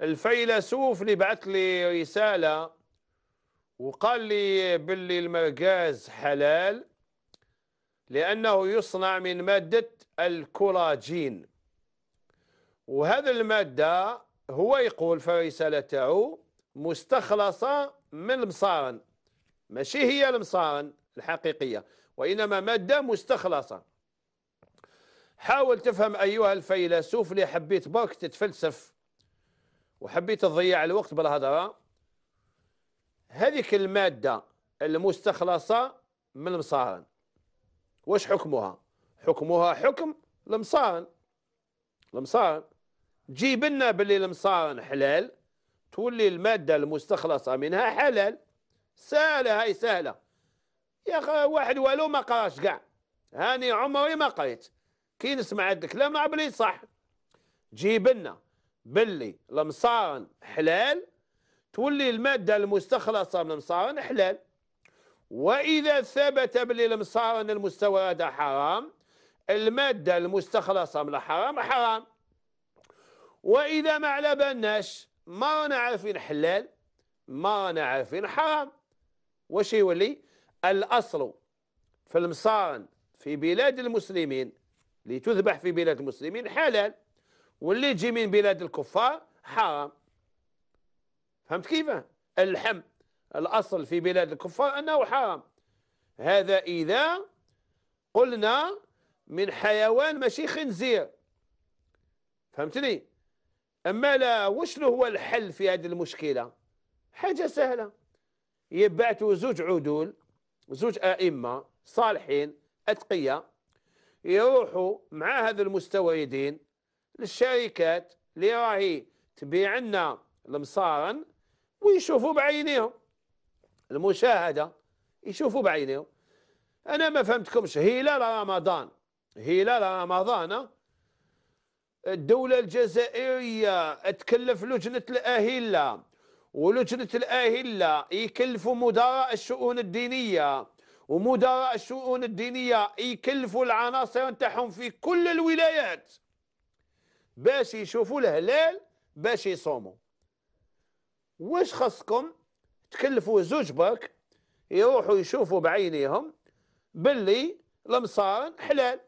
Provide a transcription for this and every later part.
الفيلسوف اللي بعث لي رساله وقال لي باللي المرقاز حلال لانه يصنع من ماده الكولاجين وهذا الماده هو يقول في الرساله تاعو مستخلصه من المصارن ماشي هي المصارن الحقيقيه وانما ماده مستخلصه حاول تفهم ايها الفيلسوف اللي حبيت برك تتفلسف وحبيت تضيع الوقت بالهضره هذيك الماده المستخلصه من المصارن واش حكمها حكمها حكم المصارن المصارن جيب لنا باللي المصارن حلال تولي الماده المستخلصه منها حلال سهله هاي سهله يا اخي واحد والو ما قراش كاع هاني عمري ما قريت كي نسمع هاد الكلام نعرف صح جيب لنا باللي المصارن حلال تولي المادة المستخلصة من المصارن حلال وإذا ثبت باللي المصارن المستوردة حرام المادة المستخلصة من الحرام حرام وإذا ما على بالناش ما رانا عارفين حلال ما رانا عارفين حرام واش يولي الأصل في المصارن في بلاد المسلمين لتذبح في بلاد المسلمين حلال واللي يجي من بلاد الكفار حرام فهمت كيف اللحم الأصل في بلاد الكفار أنه حرام هذا إذا قلنا من حيوان ماشي خنزير فهمتني أما لا وشنو هو الحل في هذه المشكلة حاجة سهلة يبعثوا زوج عدول زوج أئمة صالحين أتقية يروحوا مع هذا المستوردين للشركات اللي راهي تبيع لنا المصارن ويشوفوا بعينيهم المشاهدة يشوفوا بعينيهم أنا ما فهمتكمش هلال رمضان هلال رمضان الدولة الجزائرية تكلف لجنة الأهلة ولجنة الأهلة يكلفوا مدراء الشؤون الدينية ومدراء الشؤون الدينية يكلفوا العناصر نتاعهم في كل الولايات باش يشوفوا الهلال باش يصوموا واش خاصكم تكلفوا زوج برك يروحوا يشوفوا بعينيهم باللي المصارن حلال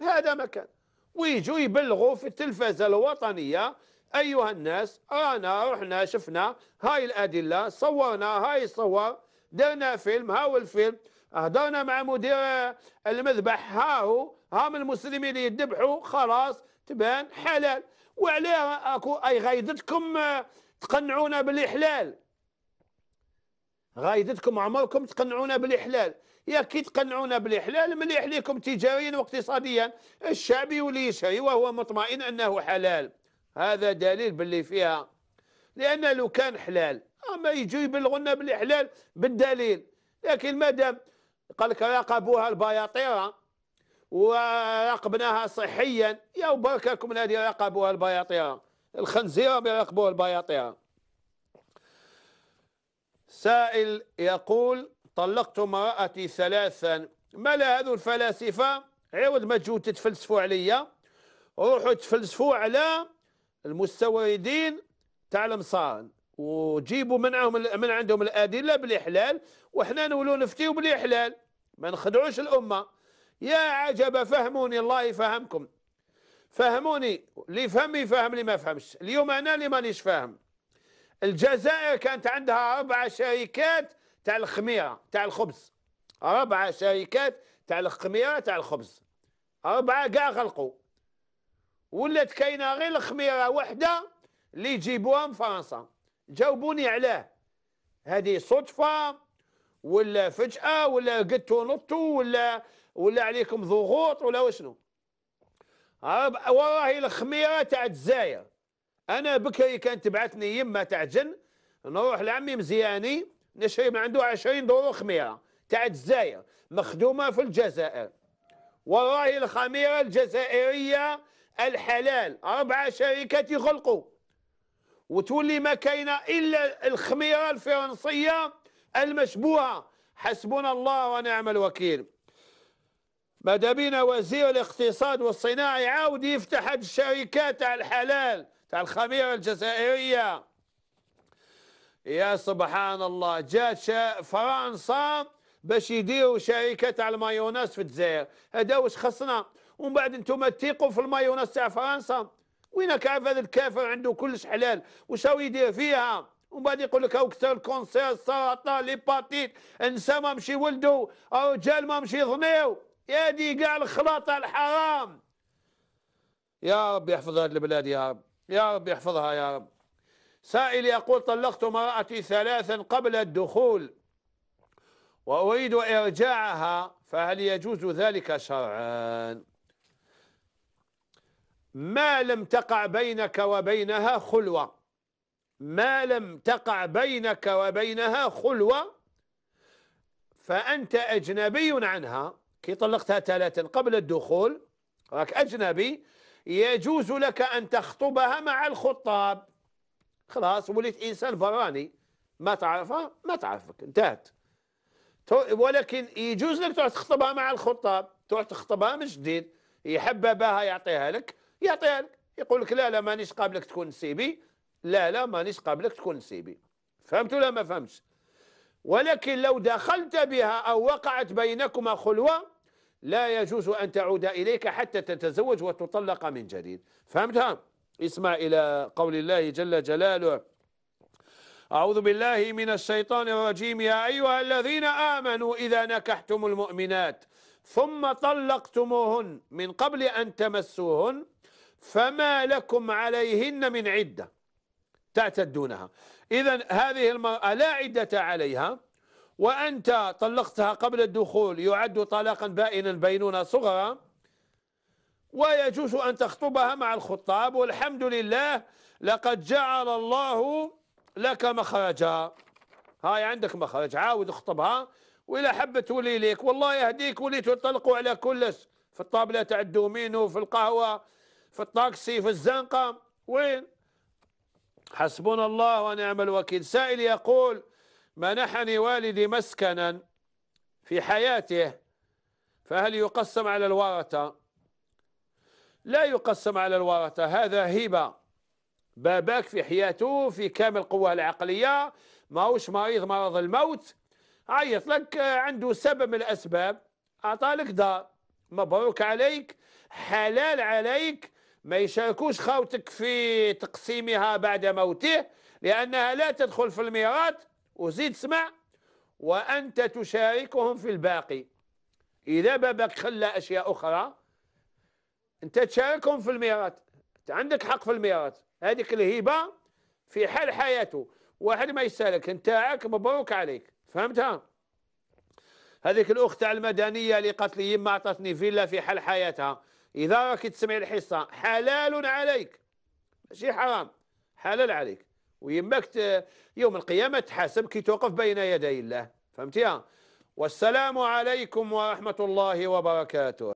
هذا ما كان ويجوا يبلغوا في التلفزه الوطنيه ايها الناس رانا رحنا شفنا هاي الادله صورنا هاي الصور درنا فيلم هاو الفيلم أهدرنا مع مدير المذبح هاو هام المسلمين اللي يذبحوا خلاص تبان حلال وعلاه اكو اي غايدتكم آه، تقنعونا بالاحلال غايدتكم عمركم تقنعونا بالاحلال يا كي تقنعونا بالاحلال مليح ليكم تجاريا واقتصاديا الشعب يولي يشري وهو مطمئن انه حلال هذا دليل باللي فيها لان لو كان حلال اما يجوا يبلغونا بالاحلال بالدليل لكن ما دام قال لك راقبوها البياطيره وراقبناها صحيا يا بركاكم نادي راقبوها البياطيرة الخنزيرة بيراقبوها البياطيرة سائل يقول طلقت امرأتي ثلاثا ما لا هذو الفلاسفة عوض ما تجوا تتفلسفوا عليا روحوا تفلسفوا على المستوردين تاع المصارن وجيبوا منهم من عندهم الادله بالاحلال وحنا نولوا نفتيوا بالاحلال ما نخدعوش الامه يا عجب فهموني الله يفهمكم فهموني اللي يفهم يفهم اللي ما فهمش اليوم أنا اللي مانيش فاهم الجزائر كانت عندها أربع شركات تاع الخميرة تاع الخبز أربع شركات تاع الخميرة تاع الخبز أربعة كاع غلقوا ولات كاينة غير الخميرة وحدة اللي يجيبوها من فرنسا جاوبوني علاه هذه صدفة ولا فجأة ولا قلتوا نطوا ولا ولا عليكم ضغوط ولا وشنو وراهي الخميره تاع الجزائر انا بكري كانت تبعثني يما تاع جن نروح لعمي مزياني نشري من عنده 20 دور خميره تاع الجزائر مخدومه في الجزائر وراهي الخميره الجزائريه الحلال اربع شركات يغلقوا وتولي ما كاين الا الخميره الفرنسيه المشبوهه حسبنا الله ونعم الوكيل ما دابينا وزير الاقتصاد والصناعه يعاود يفتح هاد الشركات تاع الحلال تاع الخميره الجزائريه يا سبحان الله جات فرنسا باش يديروا شركه تاع المايونيز في الجزائر هذا واش خصنا ومن بعد انتم تيقوا في المايونيز تاع فرنسا وينك عارف هذا الكافر عنده كلش حلال واش راه يدير فيها ومن بعد يقول لك هاو كثر الكونسير السرطان ليباتيت انسى ما مشي ولدوا رجال ما مشي ظنيو يا دي كاع الخلاطه الحرام يا رب يحفظ هذه البلاد يا رب يا رب يحفظها يا رب سائل يقول طلقت امرأتي ثلاثا قبل الدخول وأريد إرجاعها فهل يجوز ذلك شرعا ما لم تقع بينك وبينها خلوة ما لم تقع بينك وبينها خلوة فأنت أجنبي عنها كي طلقتها ثلاثا قبل الدخول راك أجنبي يجوز لك أن تخطبها مع الخطاب خلاص وليت إنسان براني ما تعرفها ما تعرفك انتهت ولكن يجوز لك تروح تخطبها مع الخطاب تروح تخطبها من جديد يحببها يعطيها لك يعطيها لك يقول لك لا لا مانيش قابلك تكون نسيبي لا لا مانيش قابلك تكون نسيبي فهمت ولا ما فهمتش ولكن لو دخلت بها أو وقعت بينكما خلوة لا يجوز أن تعود إليك حتى تتزوج وتطلق من جديد فهمتها؟ اسمع إلى قول الله جل جلاله أعوذ بالله من الشيطان الرجيم يا أيها الذين آمنوا إذا نكحتم المؤمنات ثم طلقتموهن من قبل أن تمسوهن فما لكم عليهن من عدة تعتدونها إذا هذه المرأة لا عدة عليها وأنت طلقتها قبل الدخول يعد طلاقا بائنا بيننا صغرى ويجوز أن تخطبها مع الخطاب والحمد لله لقد جعل الله لك مخرجا هاي عندك مخرج عاود اخطبها وإلى حبت تولي ليك والله يهديك وليتوا تطلقوا على كلش في الطابلة تاع الدومينو في القهوة في الطاكسي في الزنقة وين حسبنا الله ونعم الوكيل سائل يقول منحني والدي مسكنا في حياته فهل يقسم على الورثة لا يقسم على الورثة هذا هبة باباك في حياته في كامل قوة العقلية ماهوش مريض مرض الموت عيط لك عنده سبب من الأسباب أعطالك دار مبروك عليك حلال عليك ما يشاركوش خوتك في تقسيمها بعد موته لأنها لا تدخل في الميراث وزيد اسمع وأنت تشاركهم في الباقي إذا بابك خلى أشياء أخرى أنت تشاركهم في الميراث أنت عندك حق في الميراث هذيك الهبة في حال حياته واحد ما يسالك انت عاك مبروك عليك فهمتها هذيك الأخت تاع المدنية اللي قالت لي يما عطتني فيلا في حال حياتها إذا راكي تسمعي الحصة حلال عليك ماشي حرام حلال عليك ويماك يوم القيامة تحاسب كي توقف بين يدي الله فهمتيها والسلام عليكم ورحمة الله وبركاته